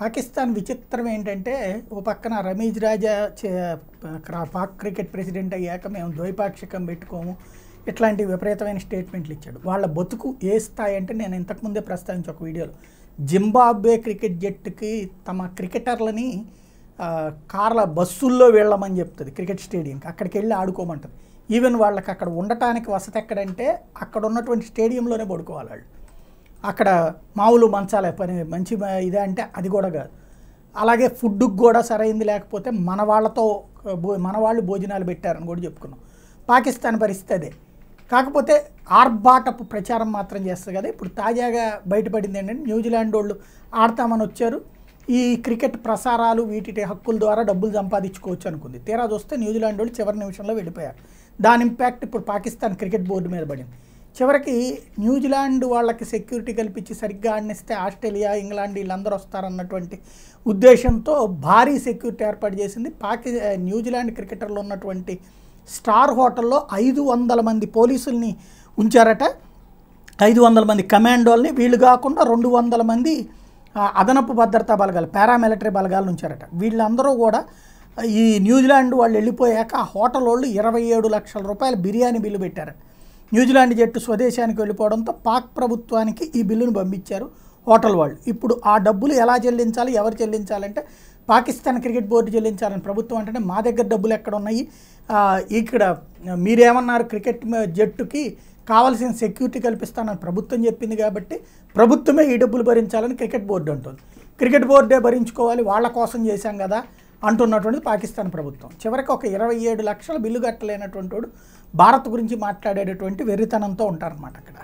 పాకిస్తాన్ విచిత్రం ఏంటంటే ఓ పక్కన రమీజ్ రాజా పాక్ క్రికెట్ ప్రెసిడెంట్ అయ్యాక మేము ద్వైపాక్షికం పెట్టుకోము ఇట్లాంటి విపరీతమైన స్టేట్మెంట్లు ఇచ్చాడు వాళ్ళ బతుకు ఏ స్థాయి అంటే నేను ఇంతకుముందే ప్రస్తావించి ఒక వీడియోలో జింబాబ్వే క్రికెట్ జట్టుకి తమ క్రికెటర్లని కార్ల బస్సుల్లో వెళ్ళమని చెప్తుంది క్రికెట్ స్టేడియంకి అక్కడికి వెళ్ళి ఆడుకోమంటుంది ఈవెన్ వాళ్ళకి అక్కడ ఉండటానికి వసతి ఎక్కడంటే అక్కడ ఉన్నటువంటి స్టేడియంలోనే పడుకోవాలి వాళ్ళు అక్కడ మామూలు మంచాల పని మంచి ఇదే అంటే అది కూడా కాదు అలాగే ఫుడ్కి కూడా సరైంది లేకపోతే మన వాళ్ళతో మన వాళ్ళు భోజనాలు పెట్టారని కూడా చెప్పుకున్నాం పాకిస్తాన్ పరిస్థితి అదే కాకపోతే ఆర్భాటపు ప్రచారం మాత్రం చేస్తారు కదా ఇప్పుడు తాజాగా బయటపడింది ఏంటంటే న్యూజిలాండ్ వాళ్ళు ఆడతామని వచ్చారు ఈ క్రికెట్ ప్రసారాలు వీటి హక్కుల ద్వారా డబ్బులు సంపాదించుకోవచ్చు అనుకుంది తీరా చూస్తే న్యూజిలాండ్ వాళ్ళు చివరి నిమిషంలో వెళ్ళిపోయారు దాని ఇంపాక్ట్ ఇప్పుడు పాకిస్తాన్ క్రికెట్ బోర్డు మీద పడింది చివరికి న్యూజిలాండ్ వాళ్ళకి సెక్యూరిటీ కల్పించి సరిగ్గా ఆడినిస్తే ఆస్ట్రేలియా ఇంగ్లాండ్ వీళ్ళందరూ వస్తారన్నటువంటి ఉద్దేశంతో భారీ సెక్యూరిటీ ఏర్పాటు చేసింది పాకి న్యూజిలాండ్ క్రికెటర్లు ఉన్నటువంటి స్టార్ హోటల్లో ఐదు వందల మంది పోలీసుల్ని ఉంచారట ఐదు వందల మంది కమాండోల్ని వీళ్ళు కాకుండా రెండు వందల మంది అదనపు భద్రతా బలగాలు పారామిలిటరీ బలగాలు ఉంచారట వీళ్ళందరూ కూడా ఈ న్యూజిలాండ్ వాళ్ళు వెళ్ళిపోయాక హోటల్ వాళ్ళు ఇరవై ఏడు లక్షల రూపాయల బిర్యానీ బిల్లు పెట్టారు న్యూజిలాండ్ జట్టు స్వదేశానికి వెళ్ళిపోవడంతో పాక్ ప్రభుత్వానికి ఈ బిల్లును పంపించారు హోటల్ వాళ్ళు ఇప్పుడు ఆ డబ్బులు ఎలా చెల్లించాలి ఎవరు చెల్లించాలంటే పాకిస్తాన్ క్రికెట్ బోర్డు చెల్లించాలని ప్రభుత్వం అంటే మా దగ్గర డబ్బులు ఎక్కడ ఉన్నాయి ఇక్కడ మీరేమన్నారు క్రికెట్ జట్టుకి కావాల్సిన సెక్యూరిటీ కల్పిస్తానని ప్రభుత్వం చెప్పింది కాబట్టి ప్రభుత్వమే ఈ డబ్బులు భరించాలని క్రికెట్ బోర్డు అంటుంది క్రికెట్ బోర్డే భరించుకోవాలి వాళ్ళ కోసం చేశాం కదా అంటున్నటువంటిది పాకిస్తాన్ ప్రభుత్వం చివరికి ఒక ఇరవై ఏడు లక్షల బిల్లు కట్టలేనటువంటి వాడు భారత్ గురించి మాట్లాడేటటువంటి వెర్రితనంతో ఉంటారన్నమాట అక్కడ